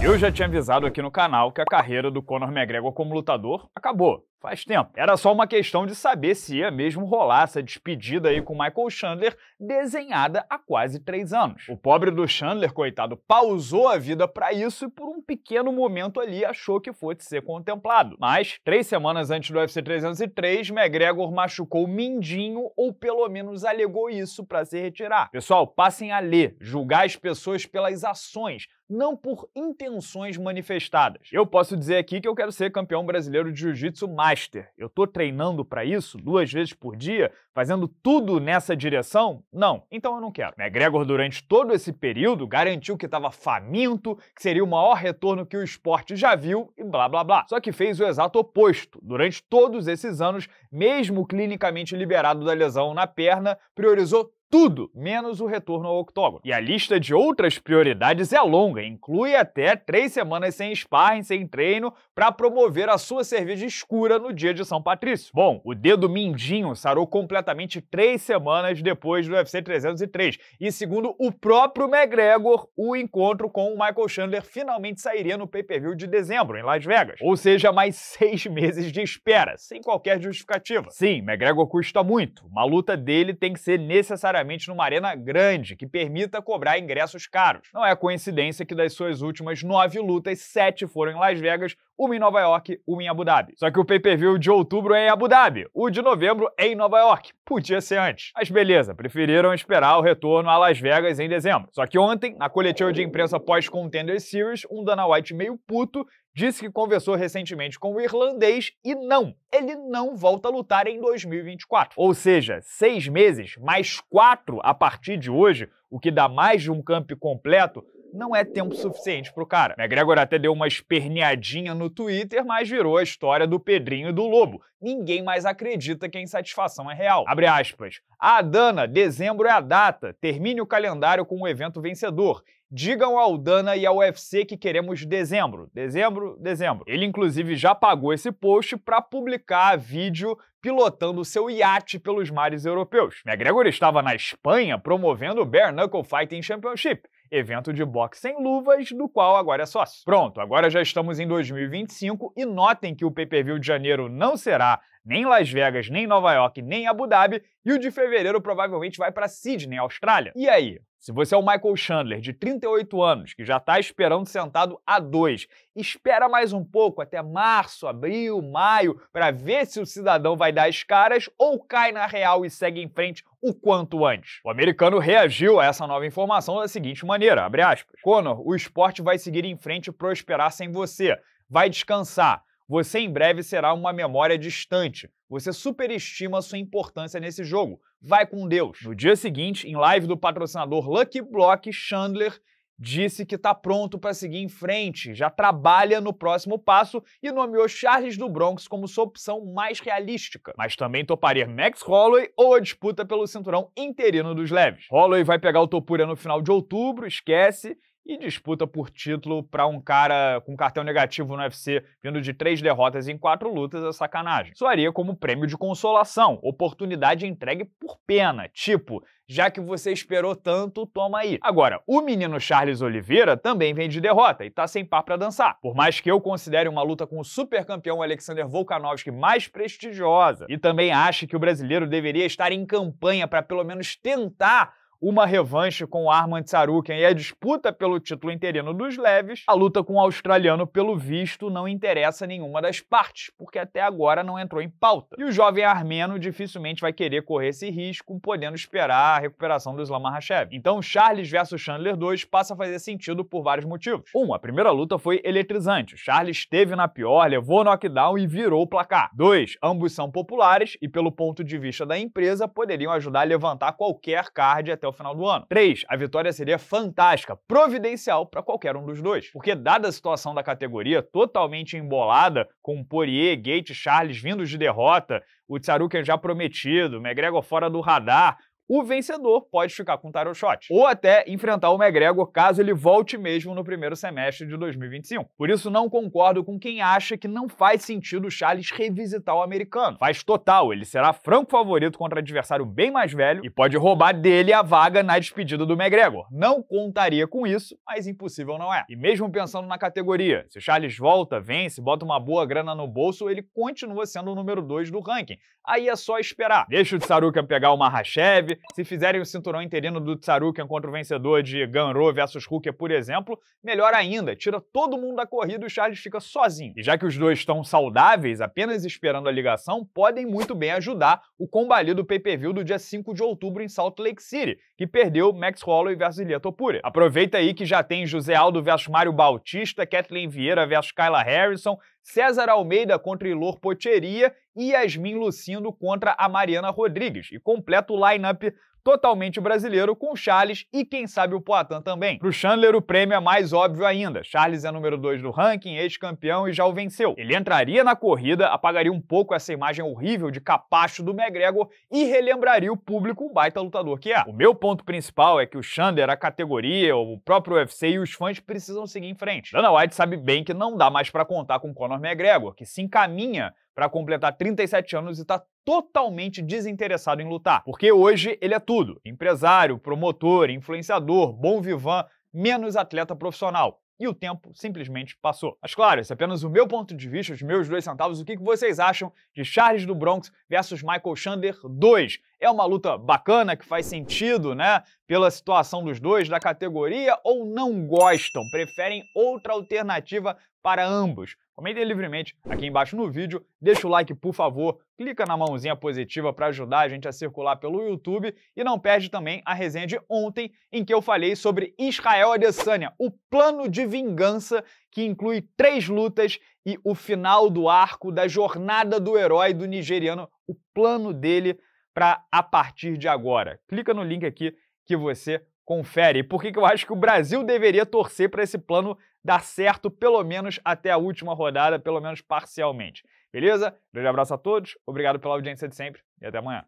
Eu já tinha avisado aqui no canal que a carreira do Conor McGregor como lutador acabou. Faz tempo. Era só uma questão de saber se ia mesmo rolar essa despedida aí com Michael Chandler, desenhada há quase três anos. O pobre do Chandler, coitado, pausou a vida para isso e por um pequeno momento ali achou que fosse ser contemplado. Mas, três semanas antes do UFC 303, McGregor machucou o mindinho, ou pelo menos alegou isso para se retirar. Pessoal, passem a ler, julgar as pessoas pelas ações, não por intenções manifestadas. Eu posso dizer aqui que eu quero ser campeão brasileiro de jiu-jitsu master. Eu estou treinando para isso duas vezes por dia, fazendo tudo nessa direção? Não, então eu não quero. McGregor, durante todo esse período, garantiu que estava faminto, que seria o maior retorno que o esporte já viu e blá blá blá. Só que fez o exato oposto. Durante todos esses anos, mesmo clinicamente liberado da lesão na perna, priorizou tudo menos o retorno ao octógono. E a lista de outras prioridades é longa, inclui até três semanas sem sparring, sem treino, para promover a sua cerveja escura no dia de São Patrício. Bom, o dedo mindinho sarou completamente três semanas depois do UFC 303 e, segundo o próprio McGregor, o encontro com o Michael Chandler finalmente sairia no pay-per-view de dezembro, em Las Vegas. Ou seja, mais seis meses de espera, sem qualquer justificativa. Sim, McGregor custa muito. Uma luta dele tem que ser necessariamente necessariamente numa arena grande, que permita cobrar ingressos caros. Não é coincidência que das suas últimas nove lutas, sete foram em Las Vegas, uma em Nova York, uma em Abu Dhabi. Só que o pay-per-view de outubro é em Abu Dhabi, o de novembro é em Nova York. Podia ser antes. Mas beleza, preferiram esperar o retorno a Las Vegas em dezembro. Só que ontem, na coletiva de imprensa pós-Contender Series, um Dana White meio puto disse que conversou recentemente com o irlandês e não, ele não volta a lutar em 2024. Ou seja, seis meses mais quatro a partir de hoje, o que dá mais de um camp completo não é tempo suficiente pro cara. McGregor até deu uma esperneadinha no Twitter, mas virou a história do Pedrinho e do Lobo. Ninguém mais acredita que a insatisfação é real. Abre aspas. A Dana, dezembro é a data. Termine o calendário com o evento vencedor. Digam ao Dana e ao UFC que queremos dezembro. Dezembro, dezembro. Ele, inclusive, já pagou esse post para publicar vídeo pilotando seu iate pelos mares europeus. McGregor estava na Espanha promovendo o Bare Knuckle Fighting Championship, evento de boxe sem luvas, do qual agora é sócio. Pronto, agora já estamos em 2025 e notem que o PPV de janeiro não será nem Las Vegas, nem Nova York, nem Abu Dhabi, e o de fevereiro provavelmente vai para Sydney, Austrália. E aí? Se você é o Michael Chandler, de 38 anos, que já está esperando sentado a dois, espera mais um pouco, até março, abril, maio, para ver se o cidadão vai dar as caras ou cai na real e segue em frente o quanto antes. O americano reagiu a essa nova informação da seguinte maneira, abre aspas, Conor, o esporte vai seguir em frente e prosperar sem você. Vai descansar você em breve será uma memória distante. Você superestima a sua importância nesse jogo. Vai com Deus. No dia seguinte, em live do patrocinador Lucky Block, Chandler disse que está pronto para seguir em frente, já trabalha no próximo passo e nomeou Charles do Bronx como sua opção mais realística. Mas também toparia Max Holloway ou a disputa pelo cinturão interino dos leves. Holloway vai pegar o Topura no final de outubro, esquece, e disputa por título para um cara com cartão negativo no UFC, vindo de três derrotas em quatro lutas, é sacanagem. Soaria como prêmio de consolação, oportunidade entregue por pena, tipo, já que você esperou tanto, toma aí. Agora, o menino Charles Oliveira também vem de derrota e tá sem par para dançar. Por mais que eu considere uma luta com o supercampeão Alexander Volkanovski mais prestigiosa e também ache que o brasileiro deveria estar em campanha para pelo menos tentar uma revanche com o Armand Tsarukhin e a disputa pelo título interino dos leves, a luta com o australiano, pelo visto, não interessa nenhuma das partes, porque até agora não entrou em pauta. E o jovem armeno dificilmente vai querer correr esse risco, podendo esperar a recuperação do Islam Makhachev. Então, Charles versus Chandler 2 passa a fazer sentido por vários motivos. Um, a primeira luta foi eletrizante. O Charles esteve na pior, levou o knockdown e virou o placar. Dois, ambos são populares e, pelo ponto de vista da empresa, poderiam ajudar a levantar qualquer card até o final do ano. 3. A vitória seria fantástica, providencial para qualquer um dos dois. Porque, dada a situação da categoria totalmente embolada, com Poirier, Gate, Charles vindos de derrota, o Tsarukian já prometido, McGregor fora do radar, o vencedor pode ficar com o title shot, ou até enfrentar o McGregor caso ele volte mesmo no primeiro semestre de 2025. Por isso, não concordo com quem acha que não faz sentido o Charles revisitar o americano. Faz total, ele será franco favorito contra adversário bem mais velho e pode roubar dele a vaga na despedida do McGregor. Não contaria com isso, mas impossível não é. E mesmo pensando na categoria, se o Charles volta, vence, bota uma boa grana no bolso, ele continua sendo o número 2 do ranking. Aí é só esperar. Deixa o Tsaruka pegar o Mahashev, se fizerem o cinturão interino do Tsarukian é contra o vencedor de Ganro versus Hooker, por exemplo, melhor ainda, tira todo mundo da corrida e o Charles fica sozinho. E já que os dois estão saudáveis, apenas esperando a ligação, podem muito bem ajudar o combalido pay-per-view do dia 5 de outubro em Salt Lake City, que perdeu Max Holloway versus Ilia Topuria. Aproveita aí que já tem José Aldo versus Mário Bautista, Kathleen Vieira versus Kyla Harrison, César Almeida contra Ilor Poteria e Yasmin Lucindo contra a Mariana Rodrigues. E completa o line-up totalmente brasileiro, com o Charles e quem sabe o Poitin também. Pro Chandler o prêmio é mais óbvio ainda. Charles é número 2 do ranking, ex-campeão e já o venceu. Ele entraria na corrida, apagaria um pouco essa imagem horrível de capacho do McGregor e relembraria o público o baita lutador que é. O meu ponto principal é que o Chandler, a categoria, o próprio UFC e os fãs precisam seguir em frente. Dana White sabe bem que não dá mais para contar com Conor McGregor, que se encaminha para completar 37 anos e está totalmente desinteressado em lutar. Porque hoje ele é tudo: empresário, promotor, influenciador, bom vivan, menos atleta profissional. E o tempo simplesmente passou. Mas claro, esse é apenas o meu ponto de vista, os meus dois centavos. O que vocês acham de Charles do Bronx versus Michael Chandler 2? É uma luta bacana que faz sentido, né? Pela situação dos dois da categoria ou não gostam, preferem outra alternativa para ambos? Comentem livremente aqui embaixo no vídeo, deixa o like por favor, clica na mãozinha positiva para ajudar a gente a circular pelo YouTube e não perde também a resenha de ontem em que eu falei sobre Israel Adesanya, o plano de vingança que inclui três lutas e o final do arco da jornada do herói do nigeriano, o plano dele para a partir de agora. Clica no link aqui que você confere. E por que, que eu acho que o Brasil deveria torcer para esse plano dar certo, pelo menos até a última rodada, pelo menos parcialmente? Beleza? Grande abraço a todos, obrigado pela audiência de sempre e até amanhã.